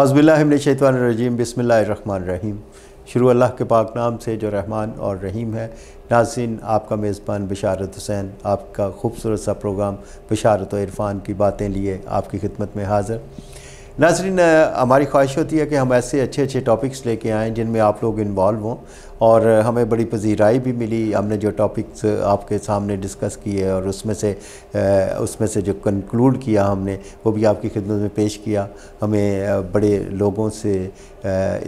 अज़बिल्लाशतवानरजीम रहीम शुरू अल्लाह के पाक नाम से जो रहमान और रहीम है नाजिन आपका मेज़बान बशारत हुसैन आपका खूबसूरत सा प्रोग्राम बशारत और इरफान की बातें लिए आपकी खिदमत में हाज़िर नाजरीन हमारी ख्वाहिश होती है कि हम ऐसे अच्छे अच्छे टॉपिक्स लेके आएँ जिनमें आप लोग इन्वॉल्व हों और हमें बड़ी पजीराई भी मिली हमने जो टॉपिक्स आपके सामने डिस्कस किए और उसमें से उसमें से जो कंक्लूड किया हमने वो भी आपकी खिदमत में पेश किया हमें बड़े लोगों से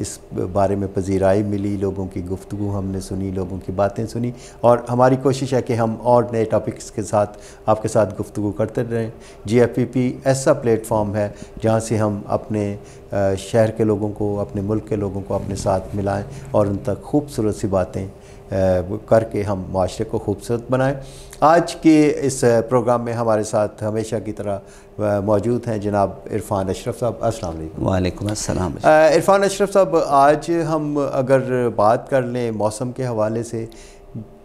इस बारे में पजीराई मिली लोगों की गुफ्तु हमने सुनी लोगों की बातें सुनी और हमारी कोशिश है कि हम और नए टॉपिक्स के साथ आपके साथ गुफ्तु करते रहें जी ऐसा प्लेटफॉर्म है जहाँ से हम अपने शहर के लोगों को अपने मुल्क के लोगों को अपने साथ मिलाएं और उन तक खूबसूरत सी बातें करके हम माशरे को खूबसूरत बनाएं आज के इस प्रोग्राम में हमारे साथ हमेशा की तरह मौजूद हैं जनाब इरफान अशरफ साहब अस्सलाम वालेकुम अस्सलाम इरफान अशरफ साहब आज हम अगर बात कर लें मौसम के हवाले से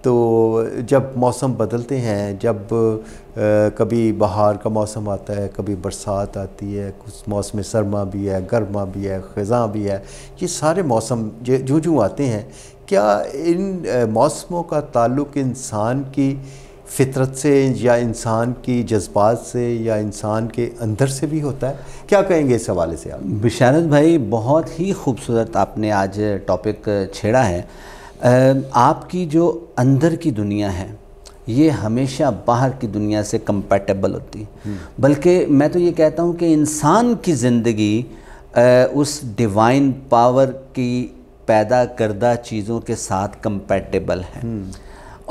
तो जब मौसम बदलते हैं जब आ, कभी बहार का मौसम आता है कभी बरसात आती है कुछ मौसम सरमा भी है गर्मा भी है ख़ज़ा भी है ये सारे मौसम जो जो आते हैं क्या इन मौसमों का ताल्लुक़ इंसान की फितरत से या इंसान की जज्बात से या इंसान के अंदर से भी होता है क्या कहेंगे इस हवाले से आप बिशारत भाई बहुत ही खूबसूरत आपने आज टॉपिक छेड़ा है आपकी जो अंदर की दुनिया है ये हमेशा बाहर की दुनिया से कंपैटिबल होती है हम्म। बल्कि मैं तो ये कहता हूँ कि इंसान की ज़िंदगी उस डिवाइन पावर की पैदा करदा चीज़ों के साथ कंपैटिबल है हम्म।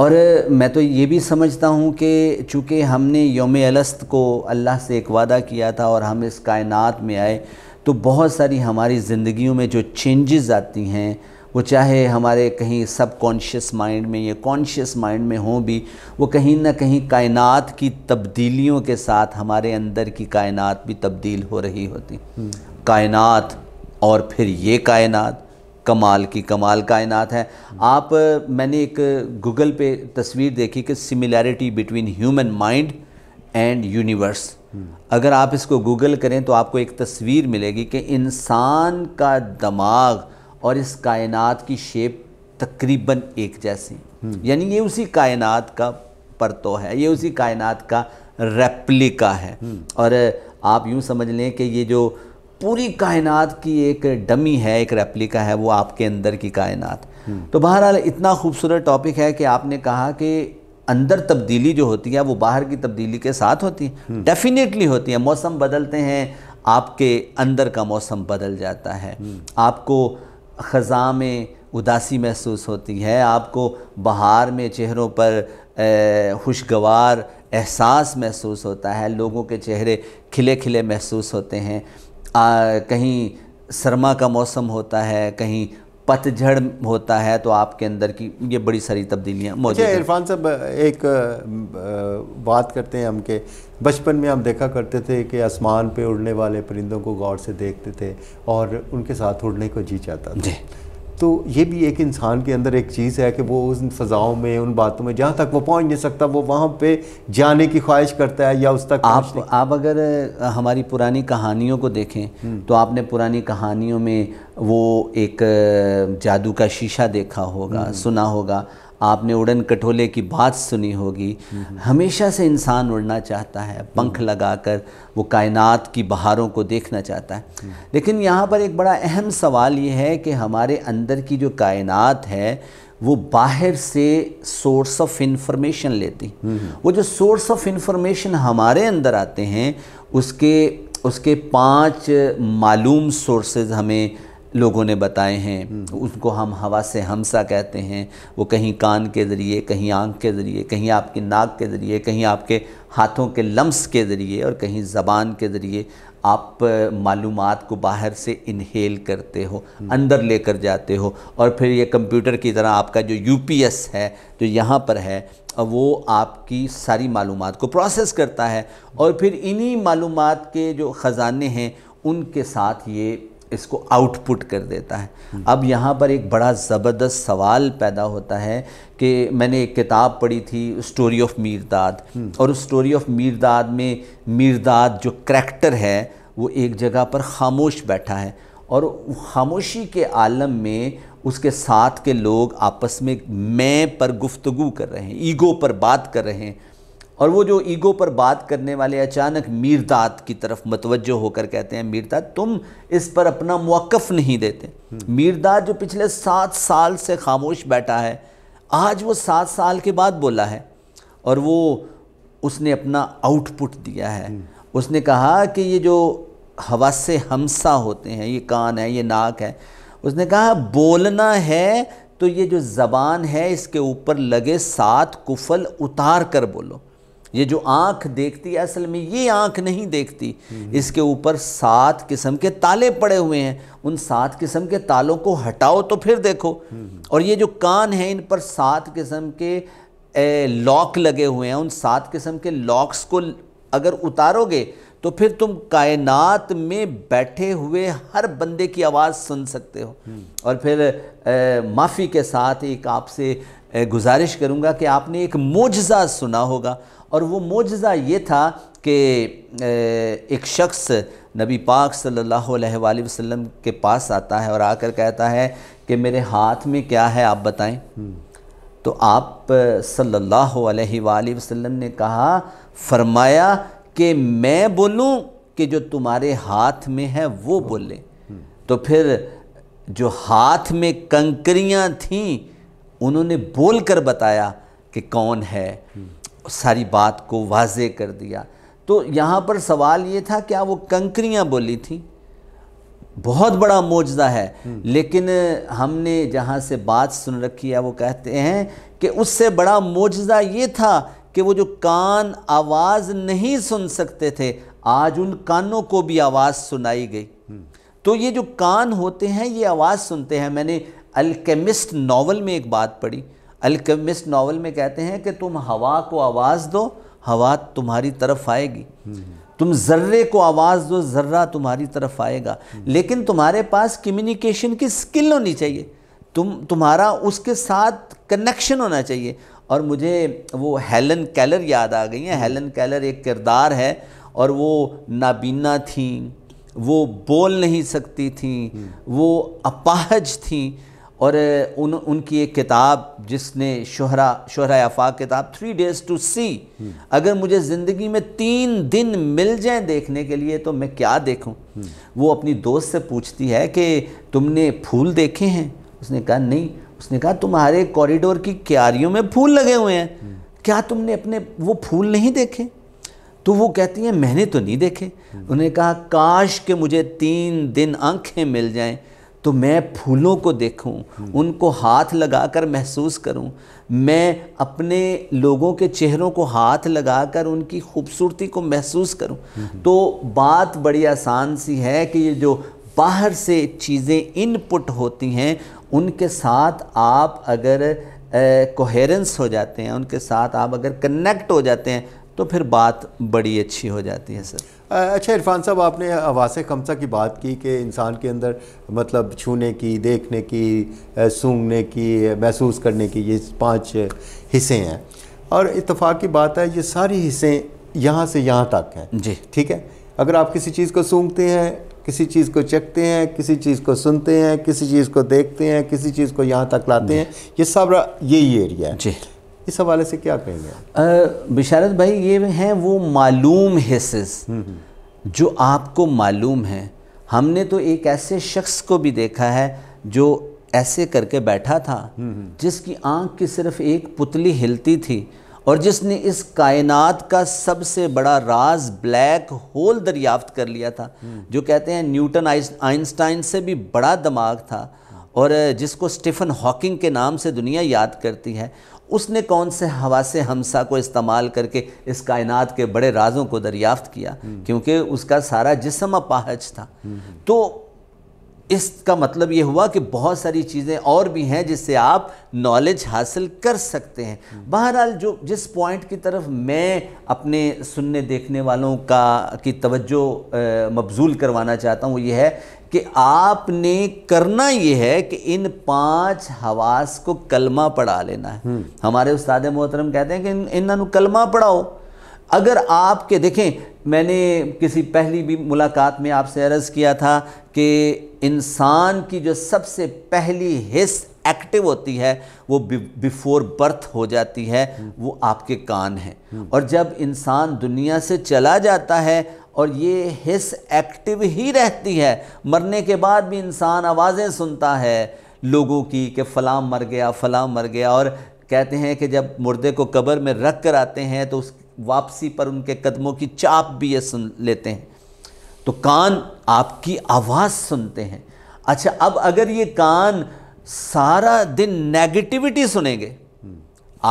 और मैं तो ये भी समझता हूँ कि चूँकि हमने योम अलस्त को अल्लाह से एक वादा किया था और हम इस कायनात में आए तो बहुत सारी हमारी ज़िंदगियों में जो चेंजेस आती हैं वो चाहे हमारे कहीं सब कॉन्शियस माइंड में या कॉन्शियस माइंड में हों भी वो कहीं ना कहीं कायनात की तब्दीलियों के साथ हमारे अंदर की कायनात भी तब्दील हो रही होती हम्म। कायनात और फिर ये कायनात कमाल की कमाल कायनात है आप मैंने एक गूगल पे तस्वीर देखी कि similarity between human mind and universe अगर आप इसको गूगल करें तो आपको एक तस्वीर मिलेगी कि इंसान का दिमाग और इस कायनात की शेप तकरीबन एक जैसी यानी ये उसी कायनात का परतो है ये उसी कायनात का रेप्लिका है और आप यूँ समझ लें कि ये जो पूरी कायनात की एक डमी है एक रेप्लिका है वो आपके अंदर की कायनात तो बहरहाल इतना खूबसूरत टॉपिक है कि आपने कहा कि अंदर तब्दीली जो होती है वो बाहर की तब्दीली के साथ होती है डेफिनेटली होती है मौसम बदलते हैं आपके अंदर का मौसम बदल जाता है आपको ख़ज़ा में उदासी महसूस होती है आपको बहार में चेहरों पर खुशगवार एहसास महसूस होता है लोगों के चेहरे खिले खिले महसूस होते हैं आ, कहीं सरमा का मौसम होता है कहीं पतझड़ होता है तो आपके अंदर की ये बड़ी सारी तब्दीलियाँ मुझे अच्छा, इरफान साहब एक बात करते हैं हम के बचपन में हम देखा करते थे कि आसमान पे उड़ने वाले परिंदों को गौर से देखते थे और उनके साथ उड़ने को जी चाहता था तो ये भी एक इंसान के अंदर एक चीज़ है कि वो उन फ़जाओं में उन बातों में जहाँ तक वो पहुँच नहीं सकता वो वहाँ पे जाने की ख्वाहिश करता है या उस तक आप आप अगर हमारी पुरानी कहानियों को देखें हम्म। तो आपने पुरानी कहानियों में वो एक जादू का शीशा देखा होगा हम्म। सुना होगा आपने उड़न कठोले की बात सुनी होगी हम्म। हमेशा से इंसान उड़ना चाहता है पंख हम्म। लगाकर वो कायनात की बहारों को देखना चाहता है लेकिन यहाँ पर एक बड़ा अहम सवाल ये है कि हमारे अंदर की जो कायनात है वो बाहर से सोर्स ऑफ इन्फॉर्मेशन लेती वो जो सोर्स ऑफ इन्फॉर्मेशन हमारे अंदर आते हैं उसके उसके पांच मालूम सोर्सेज हमें लोगों ने बताए हैं हम्म, हम्म। उनको हम हवा से हमसा कहते हैं वो कहीं कान के ज़रिए कहीं आँख के ज़रिए कहीं आपकी नाक के ज़रिए कहीं आपके हाथों के लम्स के ज़रिए और कहीं ज़बान के ज़रिए आप मालूम को बाहर से इनहेल करते हो हम्म। अंदर लेकर जाते हो और फिर ये कंप्यूटर की तरह आपका जो यू है जो यहाँ पर है वो आपकी सारी मालूम को प्रोसेस करता है और फिर इन्हीं मालूम के जो ख़ज़ाने हैं उनके साथ ये इसको आउटपुट कर देता है अब यहाँ पर एक बड़ा ज़बरदस्त सवाल पैदा होता है कि मैंने एक किताब पढ़ी थी स्टोरी ऑफ मीरदाद और उस स्टोरी ऑफ मीरदाद में मीरदाद जो करैक्टर है वो एक जगह पर खामोश बैठा है और खामोशी के आलम में उसके साथ के लोग आपस में मैं पर गुफ्तगु कर रहे हैं ईगो पर बात कर रहे हैं और वो जो ईगो पर बात करने वाले अचानक मीरदात की तरफ मतवजो होकर कहते हैं मीरदात तुम इस पर अपना मौक़ नहीं देते मीरदात जो पिछले सात साल से खामोश बैठा है आज वो सात साल के बाद बोला है और वो उसने अपना आउटपुट दिया है उसने कहा कि ये जो हवा से हमसा होते हैं ये कान है ये नाक है उसने कहा बोलना है तो ये जो ज़बान है इसके ऊपर लगे सात कुफल उतार कर बोलो ये जो आँख देखती है असल में ये आँख नहीं देखती इसके ऊपर सात किस्म के ताले पड़े हुए हैं उन सात किस्म के तालों को हटाओ तो फिर देखो और ये जो कान है इन पर सात किस्म के लॉक लगे हुए हैं उन सात किस्म के लॉक्स को अगर उतारोगे तो फिर तुम कायनात में बैठे हुए हर बंदे की आवाज़ सुन सकते हो और फिर माफ़ी के साथ एक आपसे गुजारिश करूंगा कि आपने एक मोजा सुना होगा और वो मोजा ये था कि एक शख्स नबी पाक सल्लल्लाहु अलैहि वसल्लम के पास आता है और आकर कहता है कि मेरे हाथ में क्या है आप बताएं हम्म। तो आप सल्लल्लाहु अलैहि वसल्लम ने कहा फरमाया कि मैं बोलूं कि जो तुम्हारे हाथ में है वो बोले हम्म। तो फिर जो हाथ में कंकरियां थीं उन्होंने बोल कर बताया कि कौन है हम्म। सारी बात को वाजे कर दिया तो यहाँ पर सवाल ये था क्या वो कंकरियाँ बोली थी बहुत बड़ा मोजा है हम्म। लेकिन हमने जहाँ से बात सुन रखी है वो कहते हैं कि उससे बड़ा मोजा ये था कि वो जो कान आवाज़ नहीं सुन सकते थे आज उन कानों को भी आवाज़ सुनाई गई हम्म। तो ये जो कान होते हैं ये आवाज़ सुनते हैं मैंने अल्केमिस्ट नावल में एक बात पढ़ी अलकमिस्ट नावल में कहते हैं कि तुम हवा को आवाज़ दो हवा तुम्हारी तरफ आएगी तुम जर्रे को आवाज़ दो जर्रा तुम्हारी तरफ आएगा लेकिन तुम्हारे पास कम्युनिकेशन की स्किल होनी चाहिए तुम तुम्हारा उसके साथ कनेक्शन होना चाहिए और मुझे वो हेलन कैलर याद आ गई हैं हेलन कैलर एक किरदार है और वो नाबीना थी वो बोल नहीं सकती थी वो अपाहज थी और उन उनकी एक किताब जिसने शहरा शहरा आफाक किताब थ्री डेज़ टू सी अगर मुझे ज़िंदगी में तीन दिन मिल जाएं देखने के लिए तो मैं क्या देखूं वो अपनी दोस्त से पूछती है कि तुमने फूल देखे हैं उसने कहा नहीं उसने कहा तुम्हारे कॉरिडोर की क्यारियों में फूल लगे हुए हैं क्या तुमने अपने वो फूल नहीं देखे तो वो कहती हैं मैंने तो नहीं देखे उन्होंने कहा काश के मुझे तीन दिन आंखें मिल जाएँ तो मैं फूलों को देखूं उनको हाथ लगाकर महसूस करूं मैं अपने लोगों के चेहरों को हाथ लगाकर उनकी खूबसूरती को महसूस करूं तो बात बड़ी आसान सी है कि ये जो बाहर से चीज़ें इनपुट होती हैं उनके साथ आप अगर कोहेरेंस हो जाते हैं उनके साथ आप अगर कनेक्ट हो जाते हैं तो फिर बात बड़ी अच्छी हो जाती है सर अच्छा इरफान साहब आपने आवास खमसा की बात की कि इंसान के अंदर मतलब छूने की देखने की सूंघने की महसूस करने की ये पांच हिस्से हैं और इतफाक़ की बात है ये सारी हिस्से यहाँ से यहाँ तक हैं जी ठीक है अगर आप किसी चीज़ को सूंघते हैं किसी चीज़ को चखते हैं किसी चीज़ को सुनते हैं किसी चीज़ को देखते हैं किसी चीज़ को यहाँ तक लाते हैं ये सब यही एरिया है जी इस हवाले से क्या कहेंगे बिशारत भाई ये हैं वो मालूम हिस्स जो आपको मालूम हैं हमने तो एक ऐसे शख्स को भी देखा है जो ऐसे करके बैठा था जिसकी आंख की सिर्फ एक पुतली हिलती थी और जिसने इस कायनात का सबसे बड़ा राज ब्लैक होल दरियाफ्त कर लिया था जो कहते हैं न्यूटन आइंस्टाइन से भी बड़ा दिमाग था और जिसको स्टीफन हॉकिंग के नाम से दुनिया याद करती है उसने कौन से हवा से हमसा को इस्तेमाल करके इस कायनात के बड़े राजों को दरियाफ्त किया हम्म। क्योंकि उसका सारा जिसम अपाहज था हम्म। तो इसका मतलब ये हुआ कि बहुत सारी चीज़ें और भी हैं जिससे आप नॉलेज हासिल कर सकते हैं हम्म। बहरहाल जो जिस पॉइंट की तरफ मैं अपने सुनने देखने वालों का की तवज्जो मबजूल करवाना चाहता हूँ वो ये है कि आपने करना यह है कि इन पांच हवास को कलमा पढ़ा लेना है हम्म। हमारे उस्ताद मोहतरम कहते हैं कि इन कलमा पढ़ाओ अगर आपके देखें मैंने किसी पहली भी मुलाकात में आपसे अर्ज़ किया था कि इंसान की जो सबसे पहली हिस्स एक्टिव होती है वो बिफोर बर्थ हो जाती है हम्म। वो आपके कान है हम्म। और जब इंसान दुनिया से चला जाता है और ये हिस एक्टिव ही रहती है मरने के बाद भी इंसान आवाज़ें सुनता है लोगों की कि फलाम मर गया फलाम मर गया और कहते हैं कि जब मुर्दे को कब्र में रख कर आते हैं तो उस वापसी पर उनके कदमों की चाप भी ये सुन लेते हैं तो कान आपकी आवाज़ सुनते हैं अच्छा अब अगर ये कान सारा दिन नेगेटिविटी सुनेंगे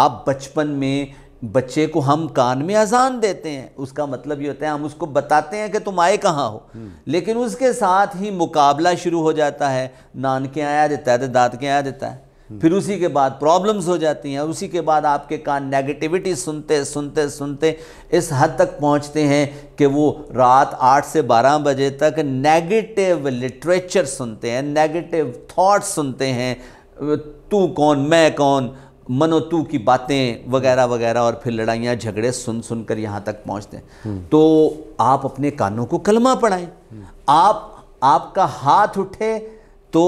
आप बचपन में बच्चे को हम कान में अजान देते हैं उसका मतलब ये होता है हम उसको बताते हैं कि तुम आए कहाँ हो हम्म। लेकिन उसके साथ ही मुकाबला शुरू हो जाता है नान के आया देता है तो दाद के आया देता है हम्म। फिर उसी के बाद प्रॉब्लम्स हो जाती हैं उसी के बाद आपके कान नेगेटिविटी सुनते सुनते सुनते इस हद तक पहुंचते हैं कि वो रात आठ से बारह बजे तक नेगेटिव लिटरेचर सुनते हैं नेगेटिव थाट्स सुनते हैं तू कौन मैं कौन मनोतु की बातें वगैरह वगैरह और फिर लड़ाइयाँ झगड़े सुन सुन कर यहाँ तक पहुँचते हैं तो आप अपने कानों को कलमा पढ़ाएं आप आपका हाथ उठे तो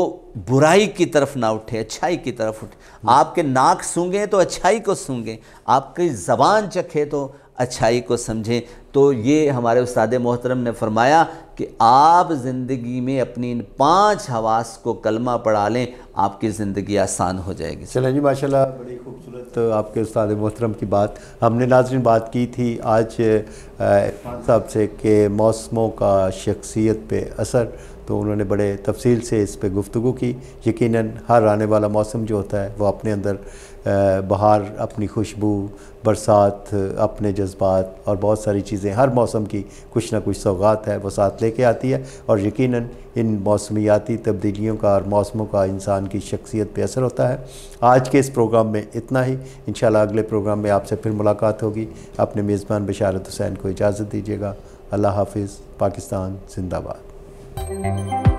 बुराई की तरफ ना उठे अच्छाई की तरफ उठे आपके नाक सूंघें तो अच्छाई को सूंघें आपकी ज़बान चखे तो अच्छाई को समझें तो ये हमारे उस्ताद मोहतरम ने फरमाया कि आप ज़िंदगी में अपनी इन पांच हवास को कलमा पढ़ा लें आपकी ज़िंदगी आसान हो जाएगी चलें जी माशाल्लाह बड़ी खूबसूरत आपके उस्ताद मोहतरम की बात हमने नाजरन बात की थी आज साहब से कि मौसमों का शख्सियत पे असर तो उन्होंने बड़े तफसील से इस पर गुफ्तु की यकीन हर आने वाला मौसम जो होता है वह अपने अंदर बाहर अपनी खुशबू बरसात अपने जज्बात और बहुत सारी चीज़ें हर मौसम की कुछ ना कुछ सौगात है वो साथ लेके आती है और यकीन इन मौसमियाती तब्दीलियों का और मौसमों का इंसान की शख्सियत पे असर होता है आज के इस प्रोग्राम में इतना ही इन अगले प्रोग्राम में आपसे फिर मुलाकात होगी अपने मेज़बान बशारत हुसैन को इजाज़त दीजिएगा अल्लाह हाफिज़ पाकिस्तान जिंदाबाद Música